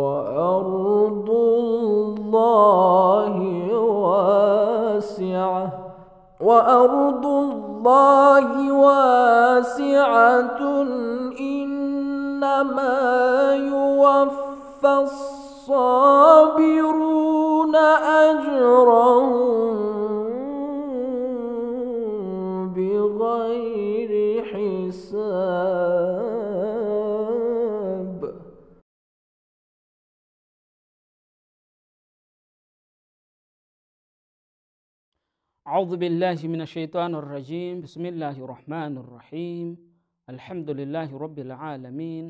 وأرض الله واسعة وأرض الله واسعة إنما يوفى الصابرون أجرهم أعوذ بالله من الشيطان الرجيم بسم الله الرحمن الرحيم الحمد لله رب العالمين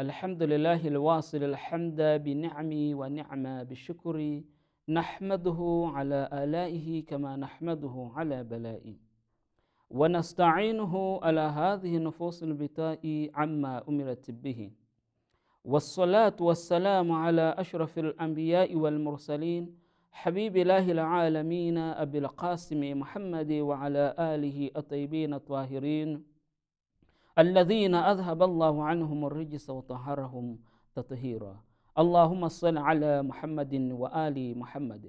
الحمد لله الواصل الحمد بنعمي ونعم بالشكر نحمده على آلائه كما نحمده على بلائه ونستعينه على هذه النفوس البتاء عما أمرت به والصلاة والسلام على أشرف الأنبياء والمرسلين حبيب الله العالمين أبي القاسم محمد وعلى آله الطيبين الطاهرين الذين أذهب الله عنهم الرجس وطهرهم تطهيرا اللهم صل على محمد وآل محمد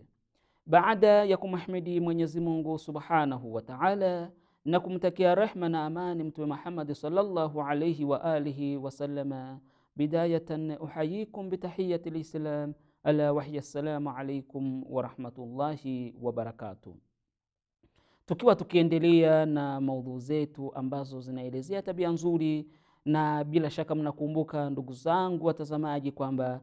بعد يكم أحمدي من يزمونه سبحانه وتعالى نكم تكيا رحمة أمان محمد صلى الله عليه وآله وسلم بداية أحييكم بتحية الإسلام ala wahya assalamu alaikum warahmatullahi wabarakatuh. Tukiwa tukiendelea na maudhu zetu ambazo zinaelezea tabia nzuri, na bila shaka mnakumbuka ndugu zangu watazamaji kwamba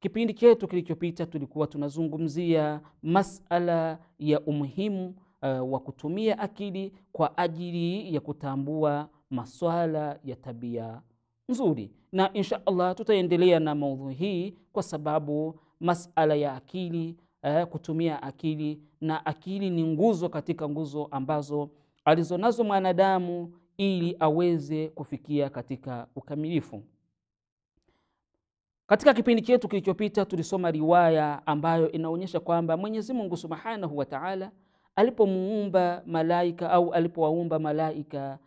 kipindi chetu kilichopita tulikuwa tunazungumzia masala ya umuhimu uh, wa kutumia akili kwa ajili ya kutambua maswala ya tabia nzuri, na insha Allah tutaendelea na maudhui hii kwa sababu masala ya akili eh, kutumia akili na akili ni nguzo katika nguzo ambazo alizonazo mwanadamu ili aweze kufikia katika ukamilifu. Katika kipindi chetu kilichopita tulisoma riwaya ambayo inaonyesha kwamba Mwenyezi Mungu Subhanahu wa Ta'ala alipomuumba malaika au alipowaumba malaika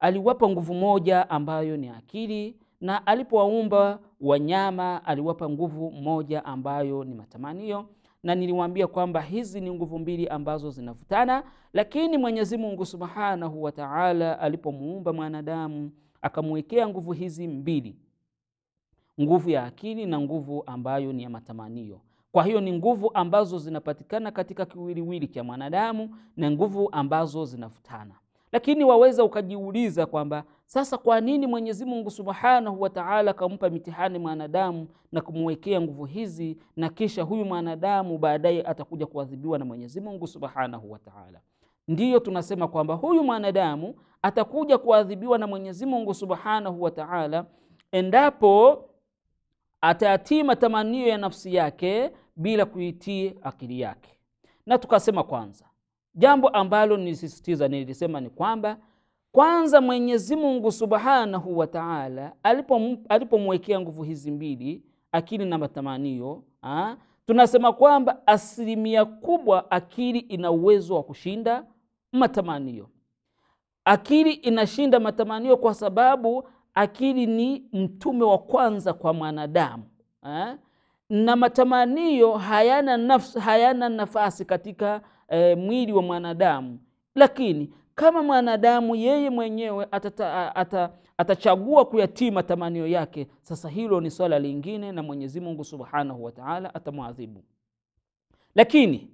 aliwapa nguvu moja ambayo ni akili na alipowaumba wanyama aliwapa nguvu moja ambayo ni matamanio, na niliwaambia kwamba hizi ni nguvu mbili ambazo zinavutana, lakini Mwenyezi Mungu Subhanahu wa Ta'ala alipomuumba mwanadamu akamwekea nguvu hizi mbili, nguvu ya akili na nguvu ambayo ni ya matamanio. Kwa hiyo ni nguvu ambazo zinapatikana katika kiwiliwili cha mwanadamu na nguvu ambazo zinavutana lakini waweza ukajiuliza kwamba sasa kwa nini Mwenyezi Mungu Subhanahu wa Ta'ala kampa mitihani mwanadamu na kumwekea nguvu hizi, na kisha huyu mwanadamu baadaye atakuja kuadhibiwa na Mwenyezi Mungu Subhanahu wa Ta'ala. Ndiyo tunasema kwamba huyu mwanadamu atakuja kuadhibiwa na Mwenyezi Mungu Subhanahu wa Ta'ala endapo atayatima tamanio ya nafsi yake bila kuitii akili yake, na tukasema kwanza Jambo ambalo nilisisitiza nilisema ni kwamba kwanza Mwenyezi Mungu Subhanahu wa Ta'ala alipomwekea nguvu hizi mbili, akili na matamanio ha? tunasema kwamba asilimia kubwa akili ina uwezo wa kushinda matamanio. Akili inashinda matamanio kwa sababu akili ni mtume wa kwanza kwa mwanadamu ha? na matamanio hayana nafsi, hayana nafasi katika e, mwili wa mwanadamu, lakini kama mwanadamu yeye mwenyewe atata, ata, atachagua kuyatii matamanio yake, sasa hilo ni swala lingine, na Mwenyezi Mungu Subhanahu wa Ta'ala atamwadhibu. Lakini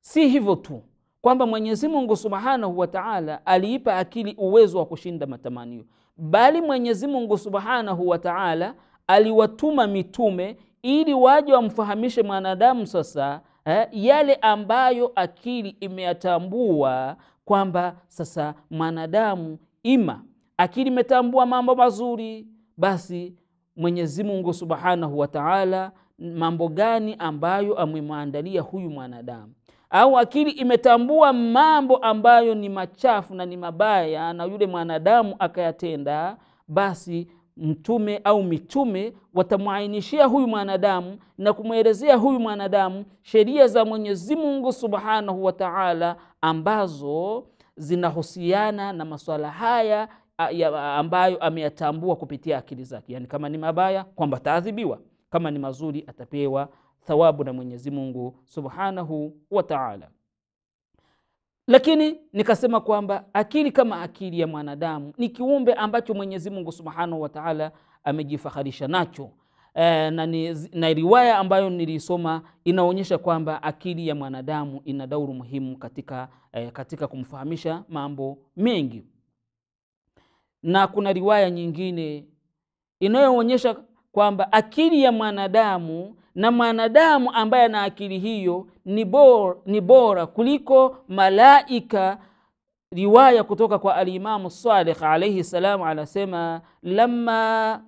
si hivyo tu kwamba Mwenyezi Mungu Subhanahu wa Ta'ala aliipa akili uwezo wa kushinda matamanio, bali Mwenyezi Mungu Subhanahu wa Ta'ala aliwatuma mitume ili waje wamfahamishe mwanadamu sasa eh, yale ambayo akili imeyatambua kwamba sasa mwanadamu, ima akili imetambua mambo mazuri, basi Mwenyezi Mungu Subhanahu wa Ta'ala, mambo gani ambayo amemwandalia huyu mwanadamu au akili imetambua mambo ambayo ni machafu na ni mabaya na yule mwanadamu akayatenda, basi mtume au mitume watamwainishia huyu mwanadamu na kumwelezea huyu mwanadamu sheria za Mwenyezi Mungu Subhanahu wa Ta'ala, ambazo zinahusiana na masuala haya ambayo ameyatambua kupitia akili zake. Yani kama ni mabaya kwamba ataadhibiwa, kama ni mazuri atapewa thawabu na Mwenyezi Mungu Subhanahu wa Ta'ala lakini nikasema kwamba akili kama akili ya mwanadamu ni kiumbe ambacho Mwenyezi Mungu subhanahu wa taala amejifaharisha nacho. E, na, ni, na riwaya ambayo nilisoma inaonyesha kwamba akili ya mwanadamu ina dauru muhimu katika, e, katika kumfahamisha mambo mengi, na kuna riwaya nyingine inayoonyesha kwamba akili ya mwanadamu na mwanadamu ambaye ana akili hiyo ni bora, ni bora kuliko malaika. Riwaya kutoka kwa alimamu Saleh alaihi salam anasema lama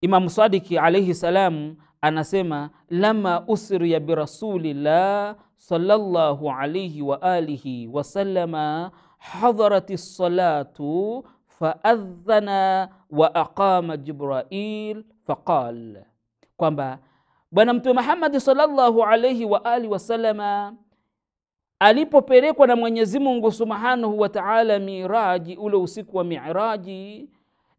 Imamu Sadiki alaihi salam anasema lama usriya birasulillah sallallahu alaihi wa alihi wasallama hadharati salatu faadhana wa aqama Jibrail faqal, kwamba Bwana Mtume Muhammad sallallahu alaihi wa alihi wasallama alipopelekwa na Mwenyezi Mungu subhanahu wa taala miraji, ule usiku wa miraji,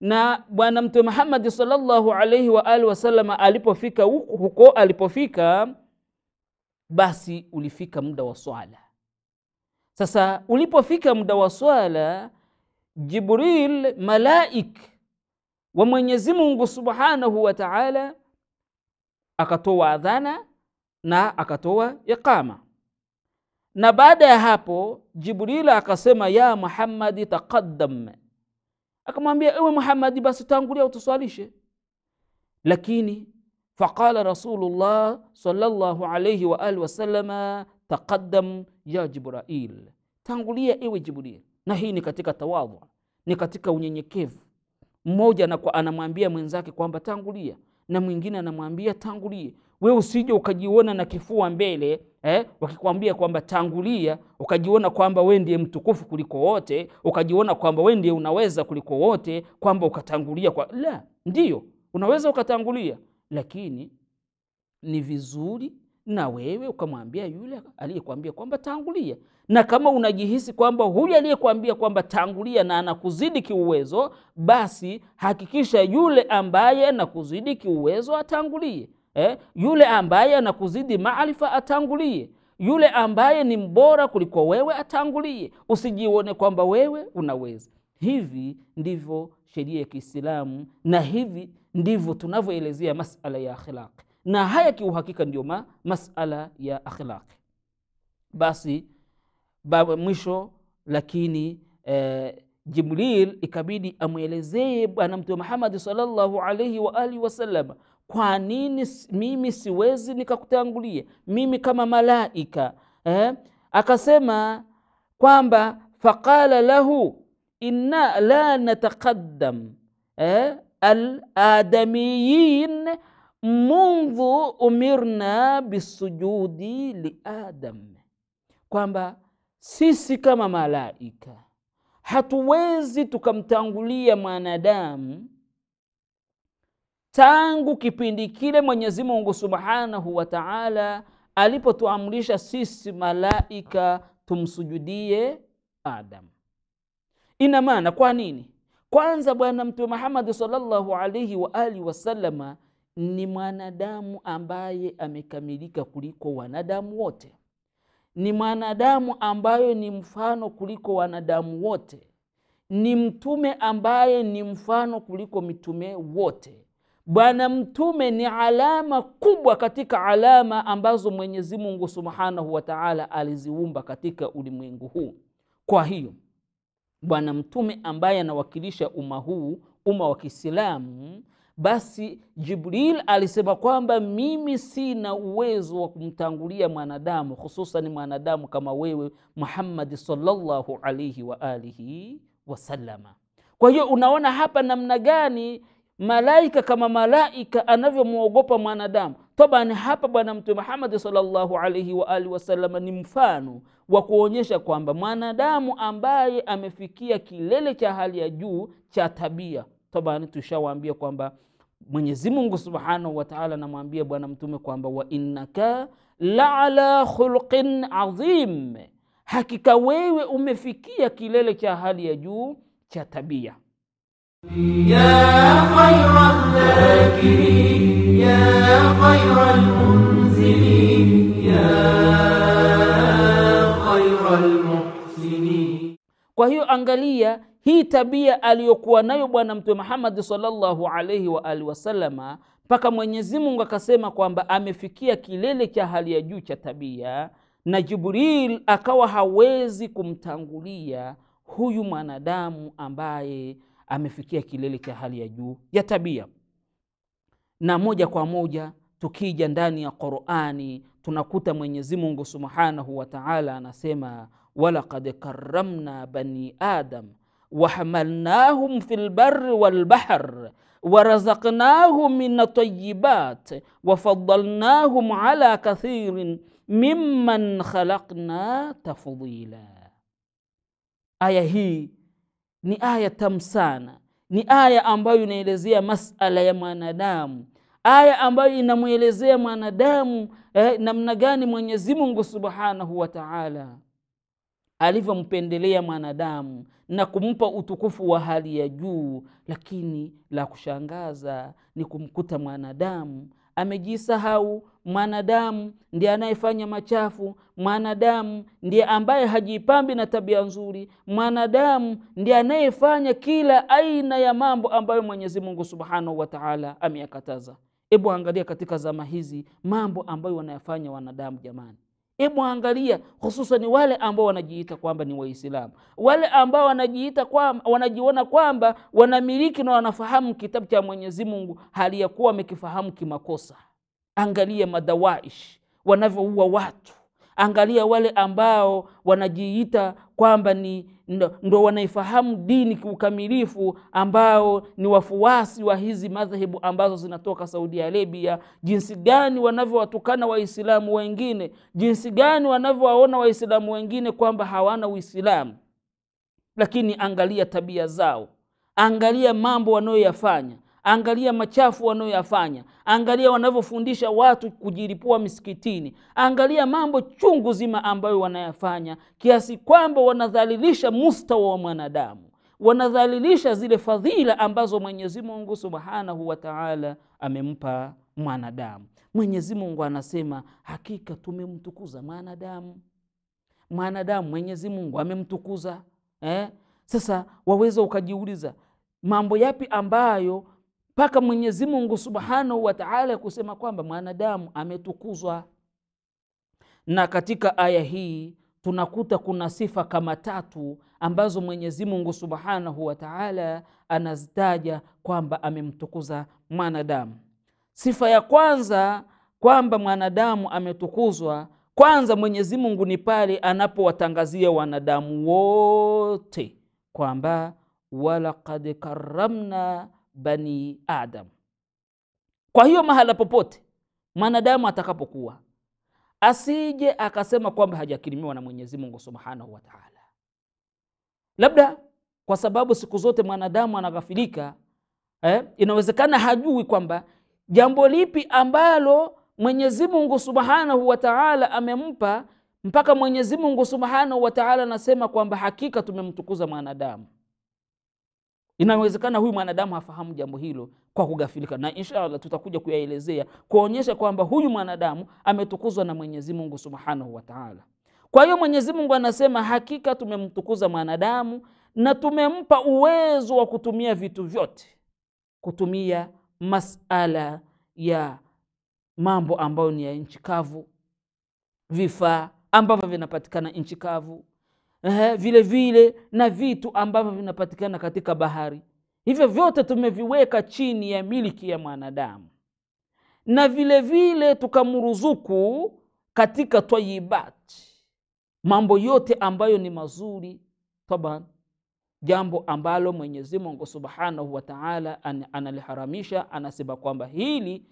na Bwana Mtume Muhammad sallallahu alaihi wa wasalama alipofika huko alipofika, basi ulifika muda wa swala. Sasa ulipofika muda wa swala, Jibril malaik wa Mwenyezi Mungu Subhanahu wa Ta'ala akatoa adhana na akatoa iqama, na baada ya hapo Jibril akasema ya Muhammadi taqaddam, akamwambia ewe Muhammadi, basi tangulia utuswalishe. Lakini faqala Rasulullah sallallahu alayhi wa alihi wasallama taqaddam ya Jibrail, tangulia ewe Jibril. Na hii ni katika tawadhu, ni katika unyenyekevu mmoja anamwambia mwenzake kwamba tangulia, na mwingine anamwambia tangulie. We usije ukajiona na kifua mbele eh, wakikwambia kwamba tangulia, ukajiona kwamba we ndiye mtukufu kuliko wote, ukajiona kwamba we ndiye unaweza kuliko wote, kwamba ukatangulia kwa... La, ndiyo unaweza ukatangulia, lakini ni vizuri na wewe ukamwambia yule aliyekwambia kwamba tangulia. Na kama unajihisi kwamba huyu aliyekwambia kwamba tangulia na anakuzidi kiuwezo, basi hakikisha yule ambaye anakuzidi kiuwezo atangulie. Eh, yule ambaye anakuzidi maarifa atangulie yule ambaye ni mbora kuliko wewe atangulie. Usijione kwamba wewe unaweza. Hivi ndivyo sheria ya Kiislamu, na hivi ndivyo tunavyoelezea masala ya akhlaqi na haya kiuhakika ndio ma, masala ya akhlaqi basi baba mwisho lakini eh, jibril ikabidi amwelezee bwana mtume muhamadi salllahu alaihi waalihi wasalama kwa nini mimi siwezi nikakutangulia mimi kama malaika eh? akasema kwamba faqala lahu inna la nataqaddam eh? aladamiyin mundhu umirna bisujudi liadam, kwamba sisi kama malaika hatuwezi tukamtangulia mwanadamu tangu kipindi kile Mwenyezi Mungu Subhanahu wa Ta'ala alipotuamrisha sisi malaika tumsujudie Adam. Ina maana kwa nini? Kwanza Bwana Mtume Muhammad sallallahu alaihi wa alihi wasallama ni mwanadamu ambaye amekamilika kuliko wanadamu wote, ni mwanadamu ambaye ni mfano kuliko wanadamu wote, ni mtume ambaye ni mfano kuliko mitume wote. Bwana Mtume ni alama kubwa katika alama ambazo Mwenyezi Mungu Subhanahu wa Ta'ala aliziumba katika ulimwengu huu. Kwa hiyo Bwana Mtume ambaye anawakilisha umma huu, umma wa Kiislamu, basi Jibril alisema kwamba mimi sina uwezo wa kumtangulia mwanadamu, hususan mwanadamu kama wewe Muhammadi salllahu alaihi wa alihi Kwa hiyo unaona hapa namna gani malaika kama malaika anavyomwogopa mwanadamu. Tabani hapa Bwana Mtume muhammadi salllahu alaihi wa alihi ni mfano wa kuonyesha kwamba mwanadamu ambaye amefikia kilele cha hali ya juu cha tabia taban yaani tushawaambia kwamba Mwenyezi Mungu subhanahu wa taala anamwambia Bwana Mtume kwamba wa innaka la khulqin adhim, hakika wewe umefikia kilele cha hali ya juu cha tabia ya. Kwa hiyo angalia hii tabia aliyokuwa nayo Bwana Mtume Muhammad sallallahu alaihi wa alihi wasallama, mpaka Mwenyezi Mungu akasema kwamba amefikia kilele cha hali ya juu cha tabia, na Jibril akawa hawezi kumtangulia huyu mwanadamu ambaye amefikia kilele cha hali ya juu ya tabia. Na moja kwa moja tukija ndani ya Qur'ani tunakuta Mwenyezi Mungu subhanahu wa Ta'ala anasema, walaqad karramna bani adam wahamalnahum fi lbari walbahr warazaknahum min atayibat wafadalnahum ala kathirin mimman khalakna tafdila. Aya hii ni aya tamu sana, ni aya ambayo inaelezea masala ya mwanadamu, aya ambayo inamwelezea mwanadamu eh, namna gani Mwenyezi Mungu subhanahu wa taala alivyompendelea mwanadamu na kumpa utukufu wa hali ya juu. Lakini la kushangaza ni kumkuta mwanadamu amejisahau. Mwanadamu ndiye anayefanya machafu, mwanadamu ndiye ambaye hajipambi na tabia nzuri, mwanadamu ndiye anayefanya kila aina ya mambo ambayo Mwenyezi Mungu subhanahu wa taala ameyakataza. Hebu angalia katika zama hizi mambo ambayo wanayafanya wanadamu, jamani. Hebu angalia hususan wale ambao wanajiita kwamba ni Waislamu, wale ambao wanajiita kwamba wanajiona kwamba wanamiliki na wanafahamu kitabu cha Mwenyezi Mungu hali ya kuwa wamekifahamu kimakosa. Angalia madawaish wanavyoua watu, angalia wale ambao wanajiita kwamba ni ndo, ndo wanaifahamu dini kiukamilifu, ambao ni wafuasi wa hizi madhehebu ambazo zinatoka Saudi Arabia, jinsi gani wanavyowatukana Waislamu wengine, jinsi gani wanavyowaona Waislamu wengine kwamba hawana Uislamu. Lakini angalia tabia zao, angalia mambo wanayoyafanya, angalia machafu wanayoyafanya, angalia wanavyofundisha watu kujilipua misikitini, angalia mambo chungu zima ambayo wanayafanya, kiasi kwamba wanadhalilisha mustawa wa mwanadamu, wanadhalilisha zile fadhila ambazo Mwenyezi Mungu subhanahu wataala amempa mwanadamu. Mwenyezi Mungu anasema hakika tumemtukuza mwanadamu. Mwanadamu Mwenyezi Mungu amemtukuza eh? Sasa waweza ukajiuliza mambo yapi ambayo mpaka Mwenyezi Mungu subhanahu wa taala kusema kwamba mwanadamu ametukuzwa. Na katika aya hii tunakuta kuna sifa kama tatu ambazo Mwenyezi Mungu subhanahu wa taala anazitaja kwamba amemtukuza mwanadamu. Sifa ya kwanza kwamba mwanadamu ametukuzwa, kwanza Mwenyezi Mungu ni pale anapowatangazia wanadamu wote kwamba walaqad karramna bani adam kwa hiyo mahala popote mwanadamu atakapokuwa asije akasema kwamba hajakirimiwa na mwenyezi mungu subhanahu wa taala labda kwa sababu siku zote mwanadamu anaghafilika eh, inawezekana hajui kwamba jambo lipi ambalo mwenyezi mungu subhanahu wa taala amempa mpaka mwenyezi mungu subhanahu wa taala anasema kwamba hakika tumemtukuza mwanadamu inawezekana huyu mwanadamu hafahamu jambo hilo kwa kughafilika, na inshallah tutakuja kuyaelezea kuonyesha kwamba huyu mwanadamu ametukuzwa na Mwenyezi Mungu Subhanahu wa Ta'ala. Kwa hiyo Mwenyezi Mungu anasema hakika tumemtukuza mwanadamu na tumempa uwezo wa kutumia vitu vyote, kutumia masala ya mambo ambayo ni ya nchi kavu, vifaa ambavyo vinapatikana nchi kavu eh, vile vile na vitu ambavyo vinapatikana katika bahari hivyo vyote tumeviweka chini ya miliki ya mwanadamu na vile vile tukamruzuku katika twayibat mambo yote ambayo ni mazuri taban jambo ambalo mwenyezi mungu subhanahu wa taala an, analiharamisha anasema kwamba hili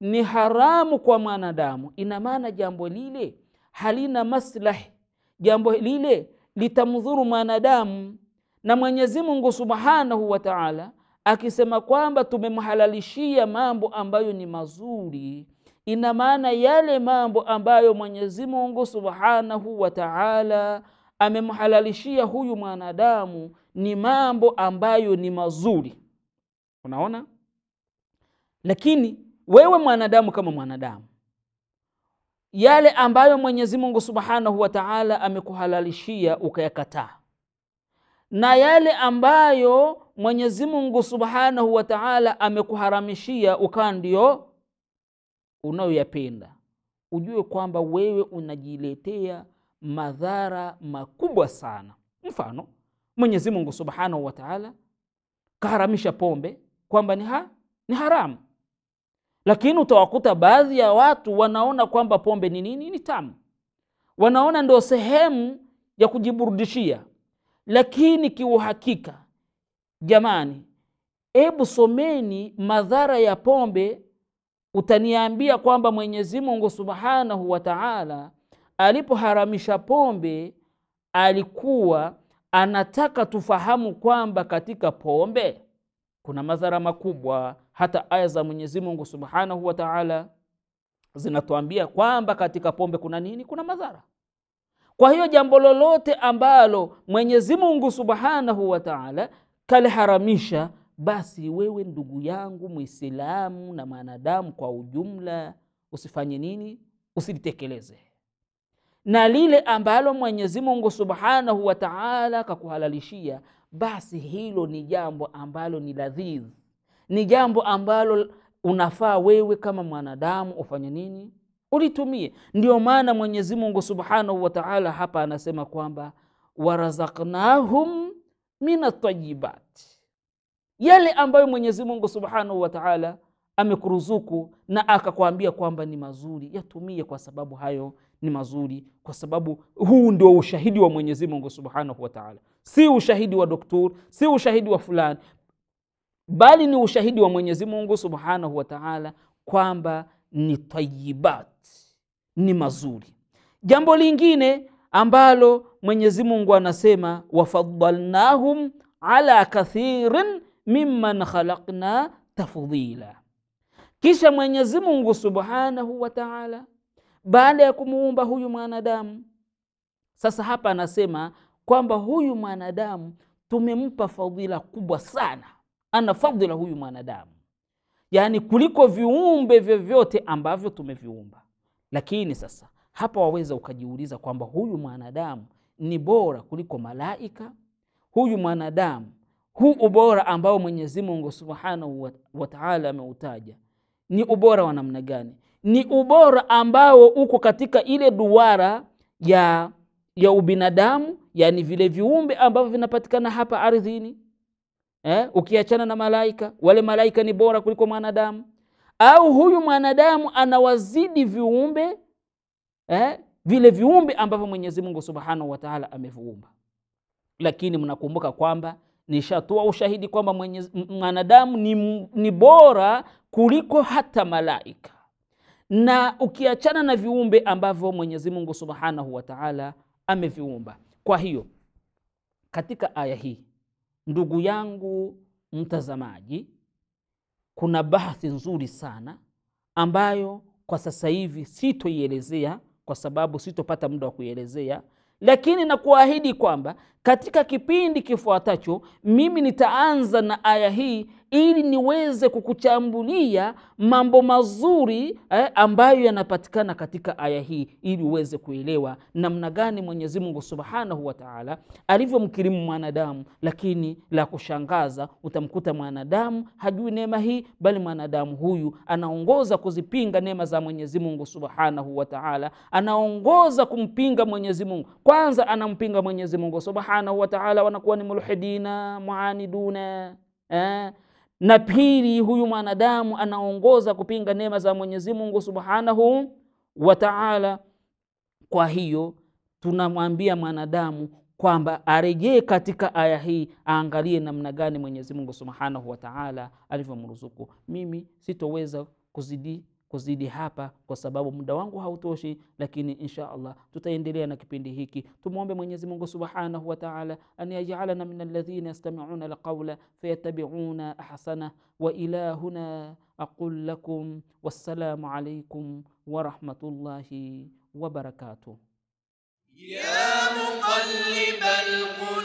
ni haramu kwa mwanadamu ina maana jambo lile halina maslahi jambo lile litamdhuru mwanadamu, na Mwenyezi Mungu Subhanahu wa Ta'ala akisema kwamba tumemhalalishia mambo ambayo ni mazuri, ina maana yale mambo ambayo Mwenyezi Mungu Subhanahu wa Ta'ala amemhalalishia huyu mwanadamu ni mambo ambayo ni mazuri. Unaona, lakini wewe mwanadamu kama mwanadamu yale ambayo Mwenyezi Mungu Subhanahu wa Ta'ala amekuhalalishia ukayakataa, na yale ambayo Mwenyezi Mungu Subhanahu wa Ta'ala amekuharamishia ukawa ndio unayoyapenda, ujue kwamba wewe unajiletea madhara makubwa sana. Mfano, Mwenyezi Mungu Subhanahu wa Ta'ala kaharamisha pombe kwamba ni, ha, ni haramu lakini utawakuta baadhi ya watu wanaona kwamba pombe ni nini? Ni tamu, wanaona ndio sehemu ya kujiburudishia. Lakini kiuhakika, jamani, hebu someni madhara ya pombe, utaniambia kwamba Mwenyezi Mungu Subhanahu wa Ta'ala alipoharamisha pombe alikuwa anataka tufahamu kwamba katika pombe kuna madhara makubwa hata aya za Mwenyezi Mungu Subhanahu wa Ta'ala zinatuambia kwamba katika pombe kuna nini? Kuna madhara. Kwa hiyo jambo lolote ambalo Mwenyezi Mungu Subhanahu wa Ta'ala kaliharamisha, basi wewe ndugu yangu Muislamu na mwanadamu kwa ujumla usifanye nini? Usilitekeleze. Na lile ambalo Mwenyezi Mungu Subhanahu wa Ta'ala kakuhalalishia, basi hilo ni jambo ambalo ni ladhidhi ni jambo ambalo unafaa wewe kama mwanadamu ufanye nini? Ulitumie. Ndio maana Mwenyezi Mungu subhanahu wa taala hapa anasema kwamba warazaknahum min atayibat, yale ambayo Mwenyezi Mungu subhanahu wa taala amekuruzuku na akakwambia kwamba ni mazuri, yatumie, kwa sababu hayo ni mazuri, kwa sababu huu ndio ushahidi wa Mwenyezi Mungu subhanahu wa taala, si ushahidi wa doktor, si ushahidi wa fulani, bali ni ushahidi wa Mwenyezi Mungu Subhanahu wa Ta'ala kwamba ni tayibat, ni mazuri. Jambo lingine ambalo Mwenyezi Mungu anasema wafadalnahum ala kathirin mimman khalaqna tafdhila. Kisha Mwenyezi Mungu Subhanahu wa Ta'ala baada ya kumuumba huyu mwanadamu sasa, hapa anasema kwamba huyu mwanadamu tumempa fadhila kubwa sana ana fadhila huyu mwanadamu, yaani kuliko viumbe vyovyote ambavyo tumeviumba. Lakini sasa hapa waweza ukajiuliza kwamba huyu mwanadamu ni bora kuliko malaika? Huyu mwanadamu huu ubora ambao Mwenyezi Mungu Subhanahu wa Ta'ala ameutaja ni ubora wa namna gani? Ni ubora ambao uko katika ile duara ya ya ubinadamu, yani vile viumbe ambavyo vinapatikana hapa ardhini eh, ukiachana na malaika, wale malaika ni bora kuliko mwanadamu, au huyu mwanadamu anawazidi viumbe eh, vile viumbe ambavyo Mwenyezi Mungu Subhanahu wa Ta'ala ameviumba. Lakini mnakumbuka kwamba nishatoa ushahidi kwamba mwanadamu ni, ni bora kuliko hata malaika, na ukiachana na viumbe ambavyo Mwenyezi Mungu Subhanahu wa Ta'ala ameviumba. Kwa hiyo katika aya hii Ndugu yangu mtazamaji, kuna bahathi nzuri sana ambayo kwa sasa hivi sitoielezea kwa sababu sitopata muda wa kuielezea, lakini nakuahidi kwamba katika kipindi kifuatacho mimi nitaanza na aya hii ili niweze kukuchambulia mambo mazuri eh, ambayo yanapatikana katika aya hii, ili uweze kuelewa namna gani Mwenyezi Mungu Subhanahu wa Ta'ala alivyomkirimu mwanadamu. Lakini la kushangaza, utamkuta mwanadamu hajui neema hii, bali mwanadamu huyu anaongoza kuzipinga neema za Mwenyezi Mungu Subhanahu wa Ta'ala, anaongoza kumpinga Mwenyezi Mungu. Kwanza anampinga Mwenyezi Mungu Subhanahu wa Ta'ala, wanakuwa ni mulhidina muaniduna eh? na pili, huyu mwanadamu anaongoza kupinga neema za Mwenyezi Mungu Subhanahu wa Ta'ala. Kwa hiyo tunamwambia mwanadamu kwamba arejee katika aya hii, aangalie namna gani Mwenyezi Mungu Subhanahu wa Ta'ala alivyomruzuku. Mimi sitoweza kuzidi kuzidi hapa kwa sababu muda wangu hautoshi, lakini insha Allah tutaendelea na kipindi hiki. tumuombe Mwenyezi Mungu subhanahu wa taala an yajalana min alladhina yastami'una alqawla fayattabi'una ahsana. Wa ila huna aqul lakum wassalamu alaykum wa rahmatullahi wa barakatuh ya muqallibal qulub